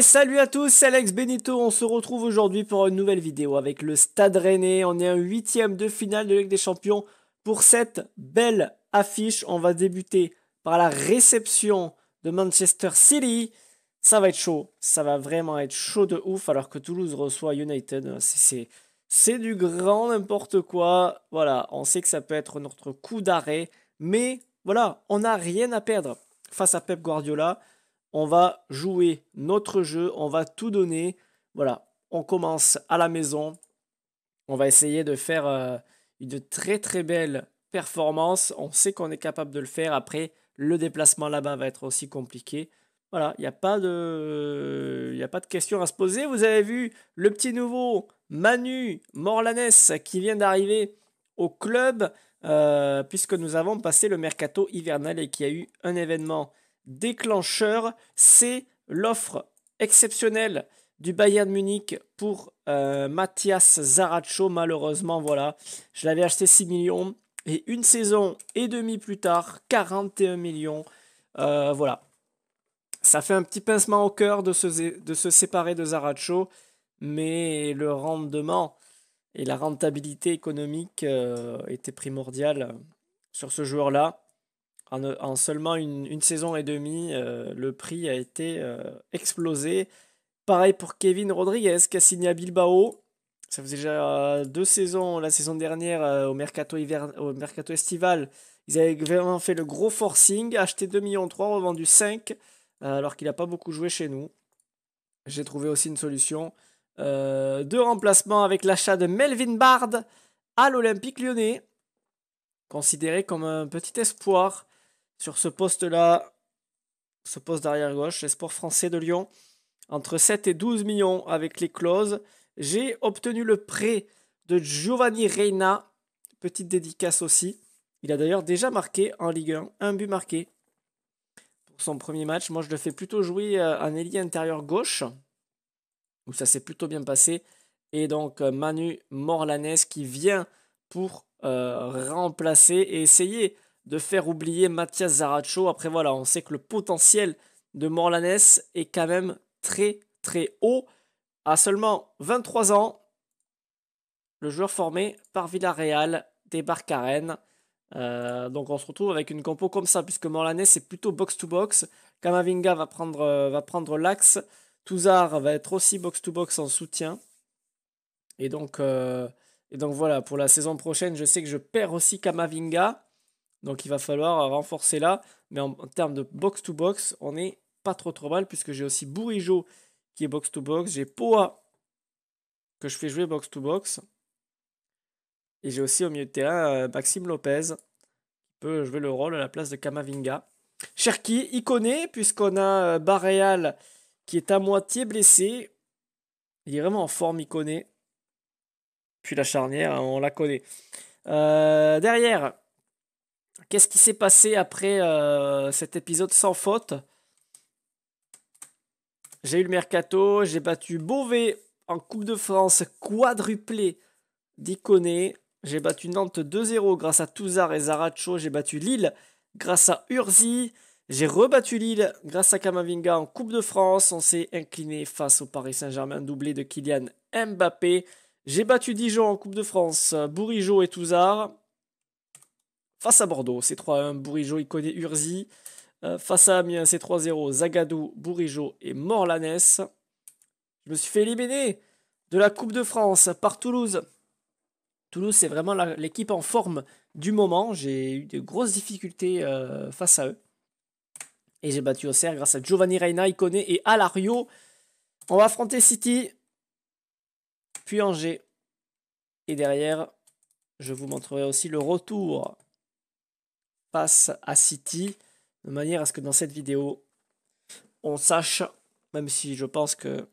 salut à tous, Alex Benito. On se retrouve aujourd'hui pour une nouvelle vidéo avec le Stade Rennais. On est en huitième de finale de Ligue des Champions. Pour cette belle affiche, on va débuter par la réception de Manchester City. Ça va être chaud, ça va vraiment être chaud de ouf alors que Toulouse reçoit United. C'est du grand n'importe quoi. Voilà, on sait que ça peut être notre coup d'arrêt, mais voilà, on n'a rien à perdre face à Pep Guardiola on va jouer notre jeu, on va tout donner. Voilà, on commence à la maison. On va essayer de faire euh, une très très belle performance. On sait qu'on est capable de le faire. Après, le déplacement là-bas va être aussi compliqué. Voilà, il n'y a pas de, il a pas de questions à se poser. Vous avez vu le petit nouveau Manu Morlanes qui vient d'arriver au club euh, puisque nous avons passé le mercato hivernal et qu'il y a eu un événement déclencheur, c'est l'offre exceptionnelle du Bayern Munich pour euh, Mathias Zaracho. Malheureusement, voilà, je l'avais acheté 6 millions. Et une saison et demie plus tard, 41 millions. Euh, voilà. Ça fait un petit pincement au cœur de se, de se séparer de Zaracho. Mais le rendement et la rentabilité économique euh, étaient primordiales sur ce joueur-là en, seulement une, saison et demie, euh, le prix a été euh, explosé. Pareil pour Kevin Rodriguez qui a signé à Bilbao. Ça faisait déjà euh, deux saisons, la saison dernière au, mercato hiver, au mercato estival. Ils avaient vraiment fait le gros forcing, acheté 2,3 millions, revendu 5, alors qu'il n'a pas beaucoup joué chez nous. J'ai trouvé aussi une solution. deux remplacements avec l'achat de Melvin Bard à l'Olympique lyonnais, considéré comme un petit espoir sur ce poste-là, ce poste d'arrière gauche, l'espoir français de Lyon, entre 7 et 12 millions avec les clauses. J'ai obtenu le prêt de Giovanni Reina, petite dédicace aussi. Il a d'ailleurs déjà marqué en Ligue 1, un but marqué pour son premier match. Moi, je le fais plutôt jouer euh, en ailier intérieur gauche, où ça s'est plutôt bien passé. Et donc euh, Manu Morlanes qui vient pour euh, remplacer et essayer de faire oublier Mathias Zaracho. Après voilà, on sait que le potentiel de Morlanès est quand même très très haut. À seulement 23 ans, le joueur formé par Villarreal débarque à Rennes. Euh, donc on se retrouve avec une compo comme ça, puisque Morlanès c'est plutôt box-to-box. Kamavinga va prendre, euh, va prendre l'axe. Touzard va être aussi box-to-box en soutien. Et donc, euh, et donc voilà, pour la saison prochaine, je sais que je perds aussi Kamavinga. Donc il va falloir renforcer là. Mais en, termes de box-to-box, on n'est pas trop trop mal puisque j'ai aussi Bourigeau qui est box-to-box. J'ai Poa que je fais jouer box-to-box. Et j'ai aussi au milieu de terrain euh, Maxime Lopez qui peut jouer le rôle à la place de Kamavinga. Cherki, il connaît puisqu'on a euh, Baréal qui est à moitié blessé. Il est vraiment en forme, il connaît. Puis la charnière, hein, on la connaît. Euh, derrière, Qu'est-ce qui s'est passé après euh, cet épisode sans faute J'ai eu le mercato, j'ai battu Beauvais en Coupe de France quadruplé d'Iconé. J'ai battu Nantes 2-0 grâce à Touzard et Zaracho. J'ai battu Lille grâce à Urzi. J'ai rebattu Lille grâce à Kamavinga en Coupe de France. On s'est incliné face au Paris Saint-Germain doublé de Kylian Mbappé. J'ai battu Dijon en Coupe de France, Bourigeau et Touzard. Face à Bordeaux, c'est 3-1, Bourigeau, il connaît Urzi. Euh, face à Amiens, c'est 3-0, Zagadou, Bourigeau et Morlanès. Je me suis fait éliminer de la Coupe de France par Toulouse. Toulouse, c'est vraiment l'équipe en forme du moment. J'ai eu de grosses difficultés euh, face à eux. Et j'ai battu au cerf grâce à Giovanni Reina, Icone et Alario. On va affronter City, puis Angers. Et derrière, je vous montrerai aussi le retour passe à City, de manière à ce que dans cette vidéo, on sache, même si je pense que,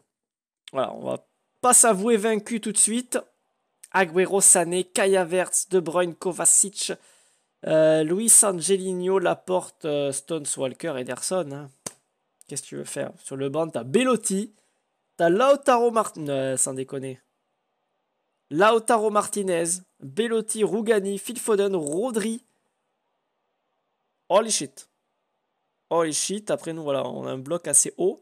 voilà, on va pas s'avouer vaincu tout de suite. Agüero, Sané, Kaya Verts, De Bruyne, Kovacic, euh, Luis Angelino, Laporte, euh, Stones, Walker, Ederson. Hein. Qu'est-ce que tu veux faire Sur le banc, t'as Bellotti, t'as Lautaro Martinez, euh, sans déconner. Lautaro Martinez, Bellotti, Rougani, Phil Foden, Rodri, Holy shit. Holy shit. Après, nous, voilà, on a un bloc assez haut.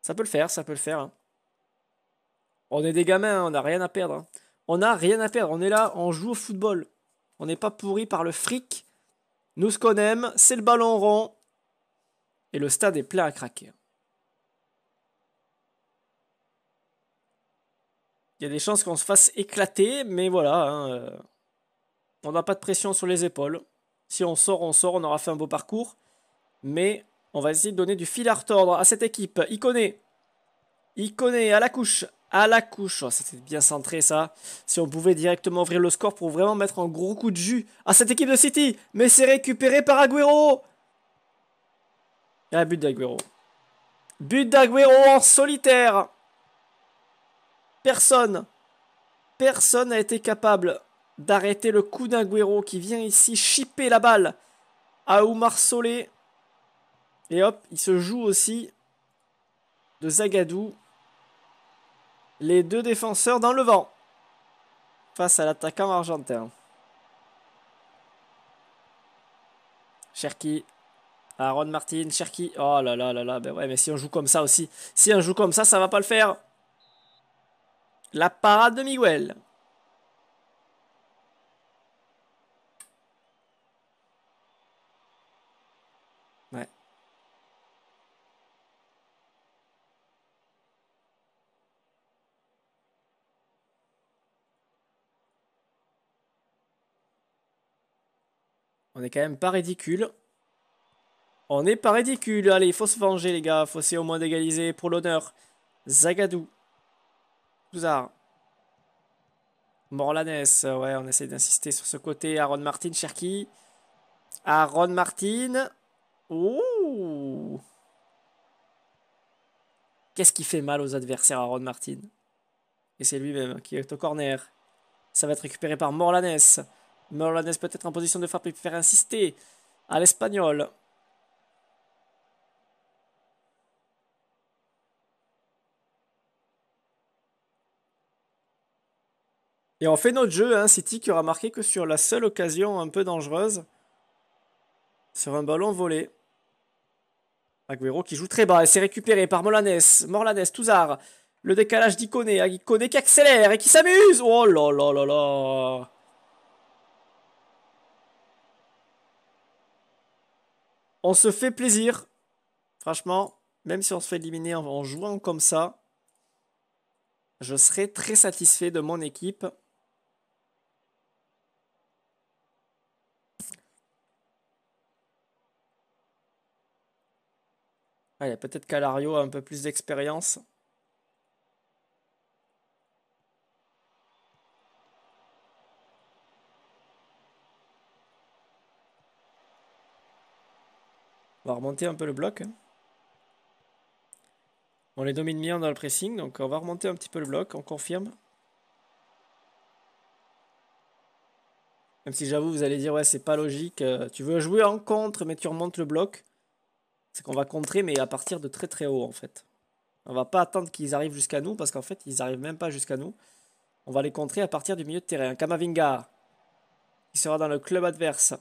Ça peut le faire, ça peut le faire. Hein. On est des gamins, hein, on n'a rien à perdre. Hein. On n'a rien à perdre. On est là, on joue au football. On n'est pas pourri par le fric. Nous, ce qu'on aime, c'est le ballon rond. Et le stade est plein à craquer. Il y a des chances qu'on se fasse éclater, mais voilà. Euh, on n'a pas de pression sur les épaules. Si on sort, on sort, on aura fait un beau parcours. Mais on va essayer de donner du fil à retordre à cette équipe. Iconé. connaît à la couche. À la couche. Oh, c'était bien centré ça. Si on pouvait directement ouvrir le score pour vraiment mettre un gros coup de jus à cette équipe de City. Mais c'est récupéré par Agüero. Ah, but d'Agüero. But d'Agüero en solitaire. Personne. Personne n'a été capable d'arrêter le coup d'Aguero qui vient ici chipper la balle à Oumar Solé. Et hop, il se joue aussi de Zagadou. Les deux défenseurs dans le vent face à l'attaquant argentin. Cherki. Aaron Martin, Cherki. Oh là là là là. Ben ouais, mais si on joue comme ça aussi. Si on joue comme ça, ça va pas le faire. La parade de Miguel. On est quand même pas ridicule. On n'est pas ridicule. Allez, il faut se venger, les gars. Faut essayer au moins d'égaliser pour l'honneur. Zagadou. Touzard. Morlanes. Ouais, on essaie d'insister sur ce côté. Aaron Martin, Cherki. Aaron Martin. Ouh. Qu'est-ce qui fait mal aux adversaires, Aaron Martin Et c'est lui-même qui est au corner. Ça va être récupéré par Morlanes. Morlanes peut-être en position de frappe, faire insister à l'espagnol. Et on fait notre jeu, hein, City qui aura marqué que sur la seule occasion un peu dangereuse, sur un ballon volé. Agüero qui joue très bas, et c'est récupéré par Molanes, Morlanes, Touzard. Le décalage d'Iconé, Iconé qui accélère et qui s'amuse. Oh là là là là On se fait plaisir. Franchement, même si on se fait éliminer en jouant comme ça, je serai très satisfait de mon équipe. Allez, peut-être qu'Alario a un peu plus d'expérience. On va remonter un peu le bloc. Hein. On les domine bien dans le pressing, donc on va remonter un petit peu le bloc, on confirme. Même si j'avoue, vous allez dire, ouais, c'est pas logique. Euh, tu veux jouer en contre, mais tu remontes le bloc. C'est qu'on va contrer, mais à partir de très très haut, en fait. On va pas attendre qu'ils arrivent jusqu'à nous, parce qu'en fait, ils arrivent même pas jusqu'à nous. On va les contrer à partir du milieu de terrain. Kamavinga, qui sera dans le club adverse.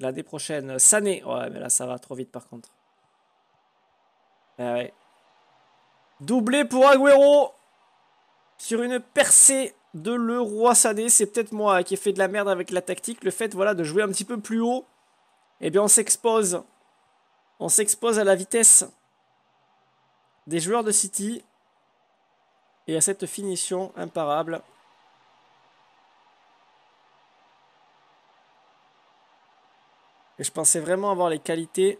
L'année prochaine, Sané. Ouais, mais là, ça va trop vite par contre. Ah ouais. Doublé pour Agüero. Sur une percée de le roi Sané. C'est peut-être moi hein, qui ai fait de la merde avec la tactique. Le fait voilà, de jouer un petit peu plus haut. Eh bien, on s'expose. On s'expose à la vitesse des joueurs de City. Et à cette finition imparable. je pensais vraiment avoir les qualités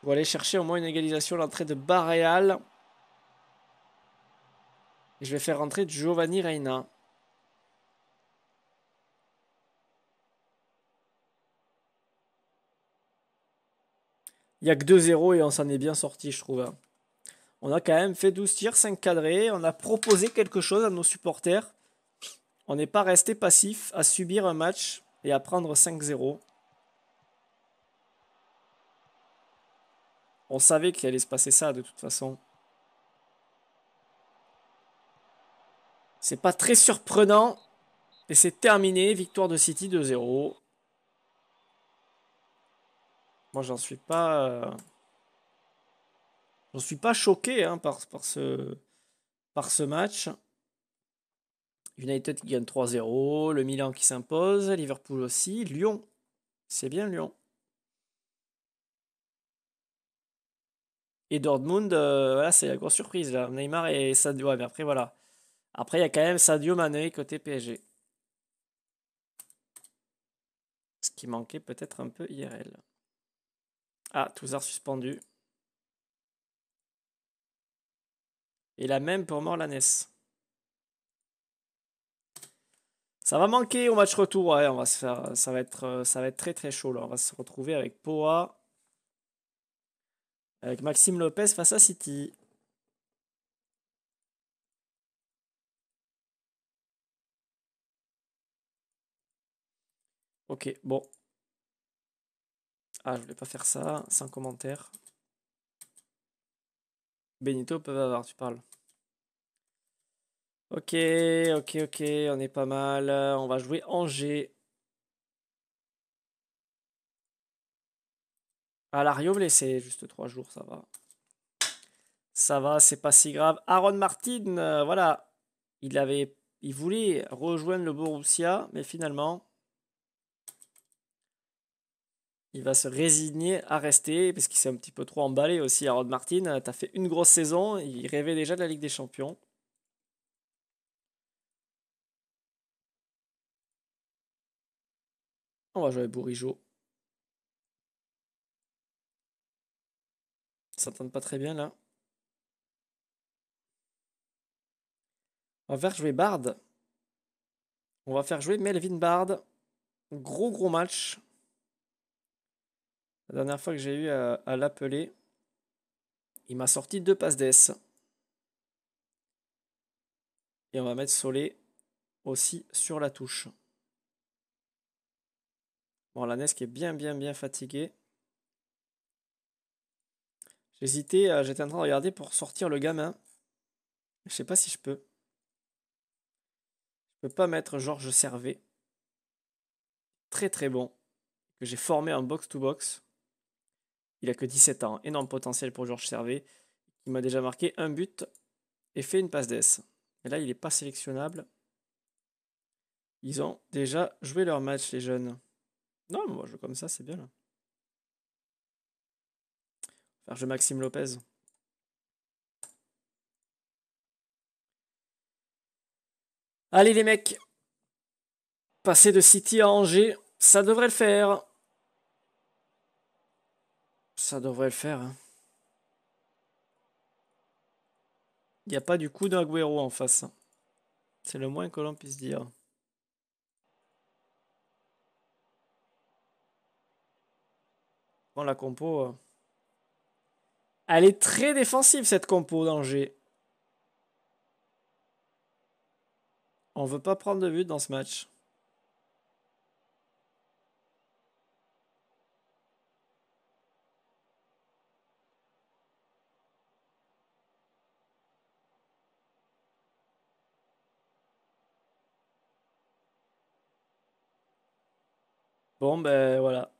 pour aller chercher au moins une égalisation à l'entrée de Baréal. Et je vais faire rentrer Giovanni Reina. Il n'y a que 2-0 et on s'en est bien sorti, je trouve. Hein. On a quand même fait 12 tirs, 5 cadrés. On a proposé quelque chose à nos supporters. On n'est pas resté passif à subir un match et à prendre 5-0. On savait qu'il allait se passer ça de toute façon. C'est pas très surprenant. Et c'est terminé. Victoire de City 2-0. Moi, j'en suis pas. Euh, j'en suis pas choqué hein, par, ce, par ce match. United qui gagne 3-0, le Milan qui s'impose, Liverpool aussi, Lyon. C'est bien Lyon. Et Dortmund, euh, c'est la grosse surprise. Là. Neymar et Sadio. Ouais, mais après, voilà. Après, il y a quand même Sadio Mané côté PSG. Ce qui manquait peut-être un peu IRL. Ah, Touzard suspendu. Et la même pour Morlanes. Ça va manquer au match retour. on va se faire, ça va être, euh, ça va être très très chaud On va se retrouver avec Poa, avec Maxime Lopez face à City. Ok, bon. Ah, je voulais pas faire ça, sans commentaire. Benito peut avoir, tu parles. Ok, ok, ok, on est pas mal. On va jouer Angers. Ah, Lario blessé, juste trois jours, ça va. Ça va, c'est pas si grave. Aaron Martin, euh, voilà. Il avait. Il voulait rejoindre le Borussia, mais finalement. Il va se résigner à rester parce qu'il s'est un petit peu trop emballé aussi. Aaron Martin, t'as fait une grosse saison. Il rêvait déjà de la Ligue des Champions. On va jouer Ça ça tente pas très bien là. On va faire jouer Bard. On va faire jouer Melvin Bard. Gros gros match. La dernière fois que j'ai eu à, l'appeler, il m'a sorti deux passes d'ess. Et on va mettre Solé aussi sur la touche. Bon, la NES qui est bien, bien, bien fatiguée. J'hésitais, hésité, euh, j'étais en train de regarder pour sortir le gamin. Je sais pas si je peux. Je peux pas mettre Georges Servet. Très très bon. Que j'ai formé en box-to-box. Il a que 17 ans. Énorme potentiel pour Georges Servet. Il m'a déjà marqué un but et fait une passe des. Et là, il n'est pas sélectionnable. Ils ont déjà joué leur match, les jeunes. Non, moi, je comme ça, c'est bien là. Faire Maxime Lopez. Allez les mecs, passer de City à Angers, ça devrait le faire. Ça devrait le faire. Hein. Il n'y a pas du coup d'Aguero en face. Hein. C'est le moins que l'on puisse dire. la compo. Euh. Elle est très défensive cette compo d'Angers. On veut pas prendre de but dans ce match. Bon, ben voilà.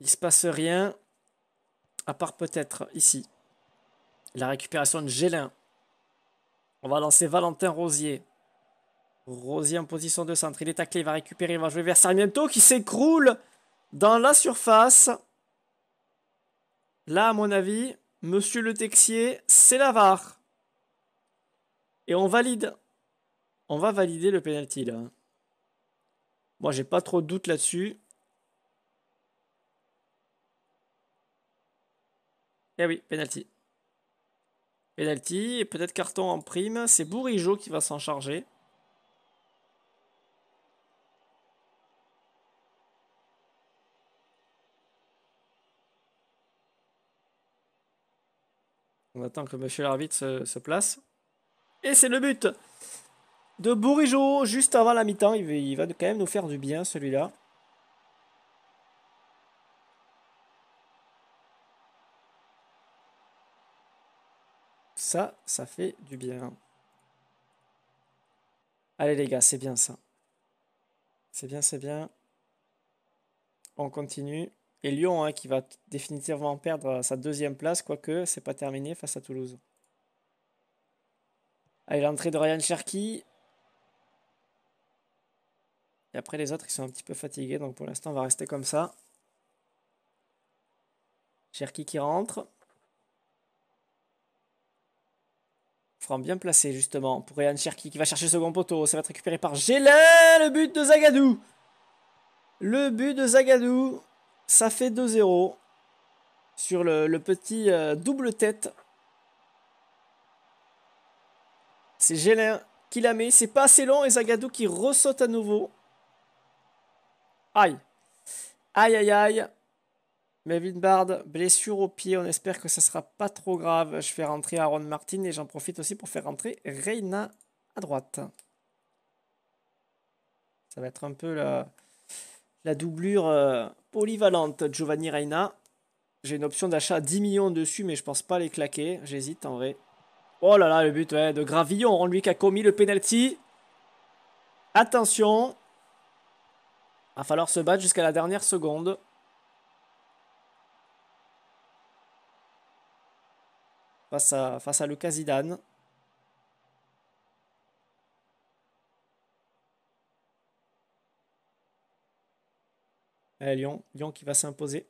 Il se passe rien, à part peut-être ici. La récupération de Gélin. On va lancer Valentin Rosier. Rosier en position de centre. Il est taclé, il va récupérer, il va jouer vers Sarmiento qui s'écroule dans la surface. Là, à mon avis, Monsieur Le Texier, c'est l'avare. Et on valide. On va valider le penalty là. Moi, j'ai pas trop de doute là-dessus. Eh oui, penalty. Penalty, et peut-être carton en prime. C'est Bourigeau qui va s'en charger. On attend que M. l'arbitre se, place. Et c'est le but de Bourigeau juste avant la mi-temps. il va quand même nous faire du bien celui-là. Ça, ça fait du bien. Allez les gars, c'est bien ça. C'est bien, c'est bien. On continue. Et Lyon hein, qui va définitivement perdre sa deuxième place, quoique c'est pas terminé face à Toulouse. Allez, l'entrée de Ryan Cherki. Et après les autres, ils sont un petit peu fatigués, donc pour l'instant on va rester comme ça. Cherki qui rentre. franc bien placé justement pour Ryan Cherki qui va chercher le second poteau. Ça va être récupéré par Gélin. Le but de Zagadou. Le but de Zagadou. Ça fait 2-0 sur le, petit euh, double tête. C'est Gélin qui la met. C'est pas assez long et Zagadou qui ressaute à nouveau. Aïe. Aïe, aïe, aïe. Melvin Bard, blessure au pied, on espère que ça sera pas trop grave. Je fais rentrer Aaron Martin et j'en profite aussi pour faire rentrer Reina à droite. Ça va être un peu la, la doublure euh, polyvalente Giovanni Reina. J'ai une option d'achat à 10 millions dessus, mais je pense pas les claquer. J'hésite en vrai. Oh là là, le but est de Gravillon, lui qui a commis le penalty. Attention, va falloir se battre jusqu'à la dernière seconde. face à, face à Allez, eh, Lyon. Lyon qui va s'imposer.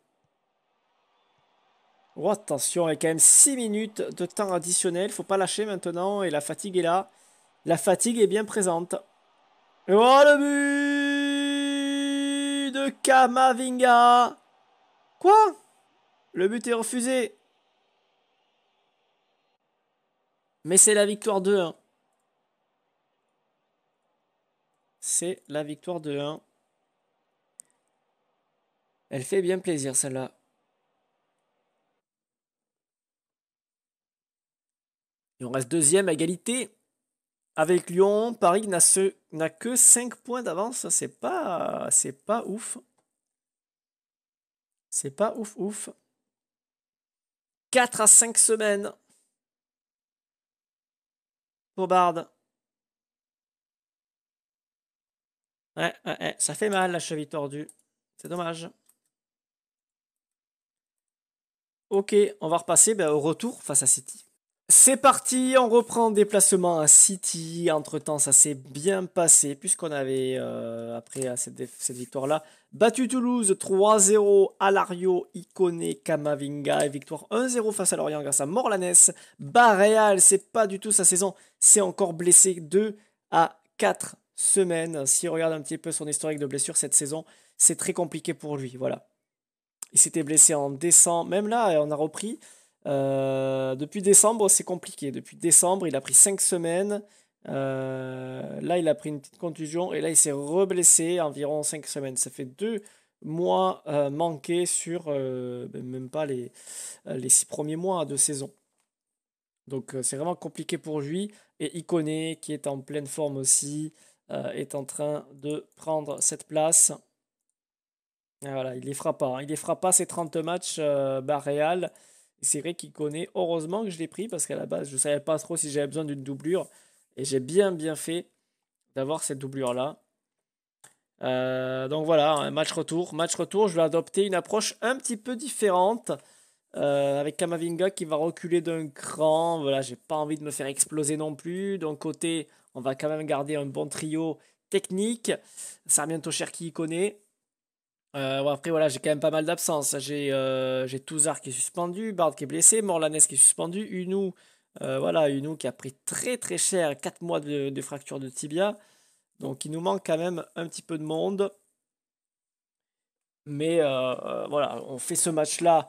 Oh, attention, il y a quand même 6 minutes de temps additionnel. Faut pas lâcher maintenant. Et la fatigue est là. La fatigue est bien présente. oh, le but de Kamavinga. Quoi Le but est refusé. Mais c'est la victoire de 1 C'est la victoire de 1 Elle fait bien plaisir celle-là. Et on reste deuxième à égalité. Avec Lyon, Paris n'a que 5 points d'avance. C'est pas, c'est pas ouf. C'est pas ouf ouf. 4 à 5 semaines pour Ouais, ça fait mal la cheville tordue. C'est dommage. Ok, on va repasser ben, au retour face à City. C'est parti, on reprend déplacement à City. Entre-temps, ça s'est bien passé puisqu'on avait, euh, après cette, victoire-là, battu Toulouse 3-0, à Lario, Icone, Kamavinga et victoire 1-0 face à Lorient grâce à Morlanes. Baréal, c'est pas du tout sa saison, c'est encore blessé 2 à 4 semaines. Si on regarde un petit peu son historique de blessures cette saison, c'est très compliqué pour lui, voilà. Il s'était blessé en décembre, même là, on a repris. Euh, depuis décembre, c'est compliqué. Depuis décembre, il a pris 5 semaines. Euh, là, il a pris une petite contusion et là, il s'est reblessé environ 5 semaines. Ça fait 2 mois euh, manqués sur ben, même pas les 6 premiers mois de saison. Donc, c'est vraiment compliqué pour lui. Et Iconé, qui est en pleine forme aussi, est en train de prendre cette place. voilà, il les fera pas. Hein. Il les fera pas ces 30 matchs, bah, Real. C'est vrai qu'il connaît. Heureusement que je l'ai pris parce qu'à la base, je ne savais pas trop si j'avais besoin d'une doublure. Et j'ai bien, bien fait d'avoir cette doublure-là. Euh, donc voilà, hein, match retour. Match retour, je vais adopter une approche un petit peu différente. Euh, avec Kamavinga qui va reculer d'un cran. Voilà, j'ai pas envie de me faire exploser non plus. Donc côté, on va quand même garder un bon trio technique. Sarmiento y connaît. Euh, après, voilà, j'ai quand même pas mal d'absences. J'ai euh, Touzard qui est suspendu, Bard qui est blessé, Morlanes qui est suspendu, Unou, euh, voilà, qui a pris très très cher, 4 mois de, de, fracture de tibia. Donc il nous manque quand même un petit peu de monde. Mais euh, voilà, on fait ce match-là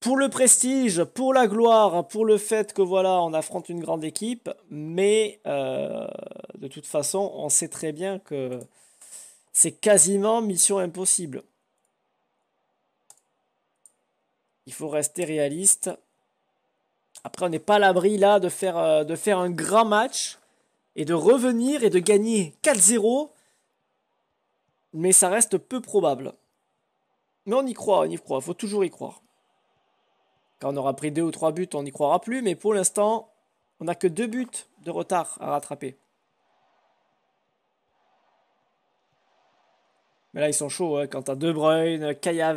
pour le prestige, pour la gloire, pour le fait que voilà, on affronte une grande équipe. Mais de toute façon, on sait très bien que c'est quasiment mission impossible. Il faut rester réaliste. Après, on n'est pas à l'abri là de faire, euh, de faire un grand match et de revenir et de gagner 4-0. Mais ça reste peu probable. Mais on y croit, on y croit. Il faut toujours y croire. Quand on aura pris 2 ou 3 buts, on n'y croira plus. Mais pour l'instant, on n'a que 2 buts de retard à rattraper. Mais là, ils sont chauds. Hein. quant à as De Bruyne, Kaya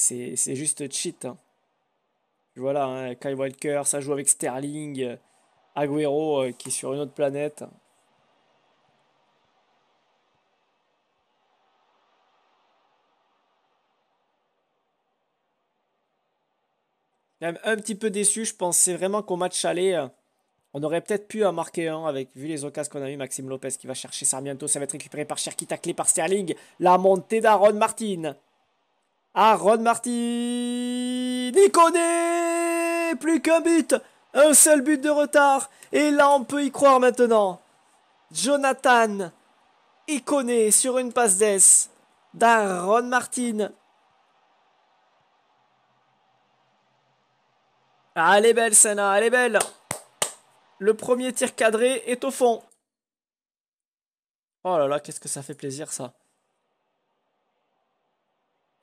c'est, juste cheat. Hein. Voilà, hein, Kyle Walker, ça joue avec Sterling, euh, Aguero, euh, qui est sur une autre planète. un petit peu déçu, je pensais vraiment qu'au match aller, euh, on aurait peut-être pu en marquer un avec, vu les occasions qu'on a eu, Maxime Lopez qui va chercher ça bientôt ça va être récupéré par Cherki taclé par Sterling, la montée d'Aaron Martin. Aaron Martin Il connaît Plus qu'un but Un seul but de retard Et là, on peut y croire maintenant Jonathan connaît sur une passe d'ess d'Aaron Martin. Ah, elle est belle, Senna, elle est belle. Le premier tir cadré est au fond. Oh là là, qu'est-ce que ça fait plaisir, ça.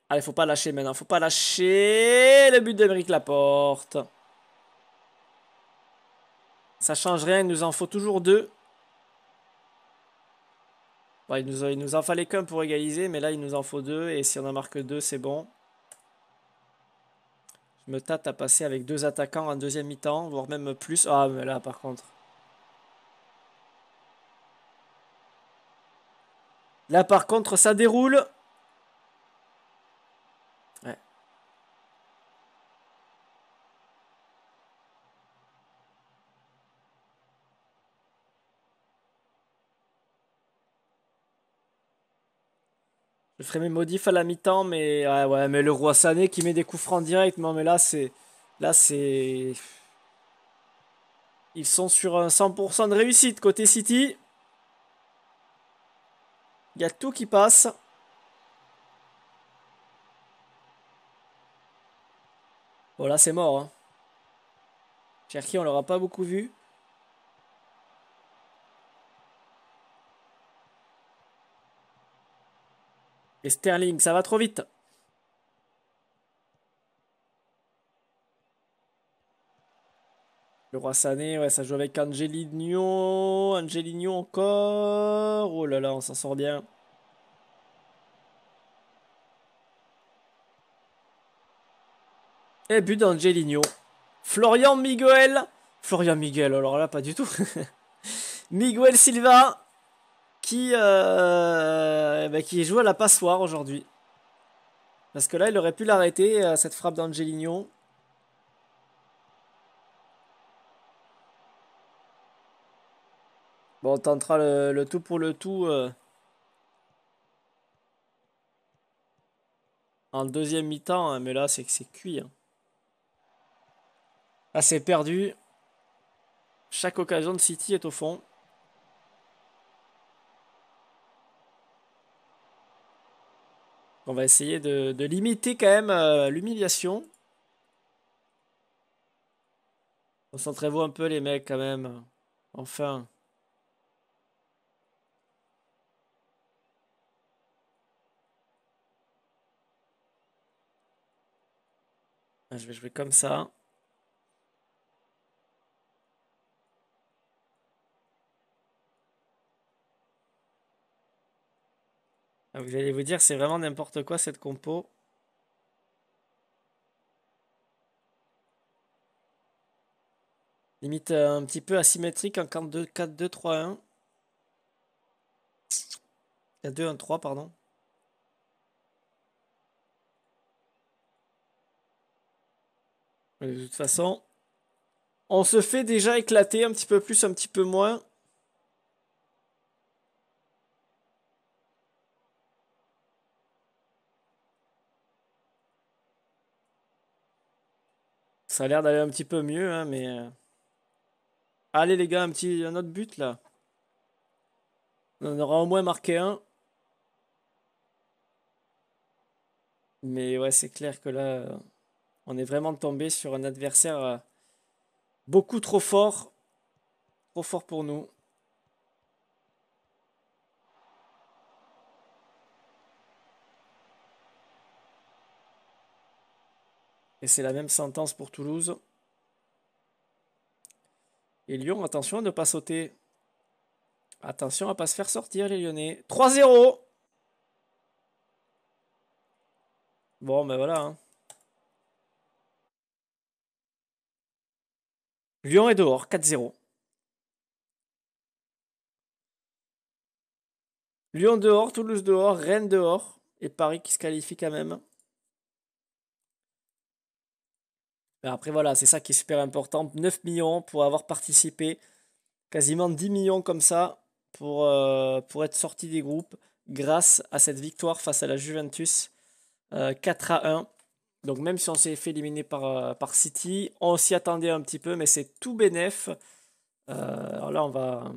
Allez, faut pas lâcher maintenant. Faut pas lâcher le but d'Emeric Laporte. Ça change rien. Il nous en faut toujours deux. il, nous, nous, en fallait qu'un pour égaliser, mais là, il nous en faut deux. Et si on en marque deux, c'est bon. Je me tâte à passer avec deux attaquants en deuxième mi-temps, voire même plus. Ah, mais là, par contre. Là, par contre, ça déroule. ferai mes modifs à la mi-temps, mais ouais, mais le roi Sané qui met des coups francs direct, non mais là c'est là c'est ils sont sur un 100% de réussite côté City. Il y a tout qui passe. Bon là c'est mort. Hein. Cherki on l'aura pas beaucoup vu. Sterling, ça va trop vite. Le roi Sané, ouais, ça joue avec Angelino, Angelino encore. Oh là là, on s'en sort bien. Et but d'Angelino. Florian Miguel. Florian Miguel, alors oh là, pas du tout. Miguel Silva qui, euh, eh ben, qui joue à la passoire aujourd'hui. Parce que là, il aurait pu l'arrêter, euh, cette frappe d'Angelino. Bon, on tentera le, tout pour le tout euh, en deuxième mi-temps, hein, mais là, c'est que c'est cuit. Hein. Ah, c'est perdu. Chaque occasion de City est au fond. On va essayer de, limiter quand même euh, l'humiliation. Concentrez-vous un peu les mecs quand même. Enfin. Ah, je vais jouer comme ça. Ah, vous allez vous dire, c'est vraiment n'importe quoi cette compo. Limite euh, un petit peu asymétrique en 4-2-3-1. 4-2-1-3, pardon. De toute façon, on se fait déjà éclater un petit peu plus, un petit peu moins. Ça a l'air d'aller un petit peu mieux, hein, mais... Euh, allez les gars, un petit un autre but là. On aura au moins marqué un. Mais ouais, c'est clair que là, euh, on est vraiment tombé sur un adversaire euh, beaucoup trop fort. Trop fort pour nous. Et c'est la même sentence pour Toulouse. Et Lyon, attention à ne pas sauter. Attention à ne pas se faire sortir, les Lyonnais. 3-0 Bon, ben voilà. Hein. Lyon est dehors, 4-0. Lyon dehors, Toulouse dehors, Rennes dehors. Et Paris qui se qualifie quand même. après, voilà, c'est ça qui est super important. 9 millions pour avoir participé, quasiment 10 millions comme ça pour, euh, pour être sorti des groupes grâce à cette victoire face à la Juventus 4 euh, à 1. Donc même si on s'est fait éliminer par, euh, par City, on s'y attendait un petit peu, mais c'est tout bénef. alors là, on va...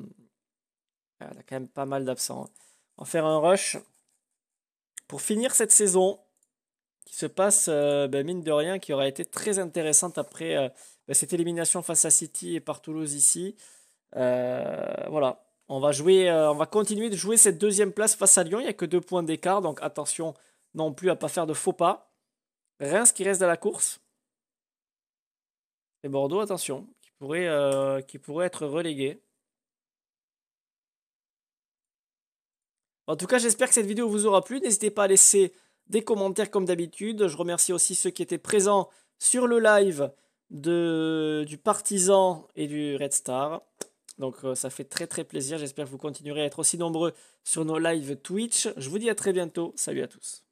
y a quand même pas mal d'absents. Hein. On va faire un rush pour finir cette saison qui se passe, euh, ben, mine de rien, qui aura été très intéressante après euh, ben, cette élimination face à City et par Toulouse ici. Euh, voilà, on va jouer, on va continuer de jouer cette deuxième place face à Lyon. Il n'y a que deux points d'écart, donc attention non plus à ne pas faire de faux pas. Reims qui reste à la course. Et Bordeaux, attention, qui pourrait, qui pourrait être relégué. En tout cas, j'espère que cette vidéo vous aura plu. N'hésitez pas à laisser des commentaires comme d'habitude. Je remercie aussi ceux qui étaient présents sur le live de, du Partisan et du Red Star. Donc euh, ça fait très très plaisir. J'espère que vous continuerez à être aussi nombreux sur nos lives Twitch. Je vous dis à très bientôt. Salut à tous.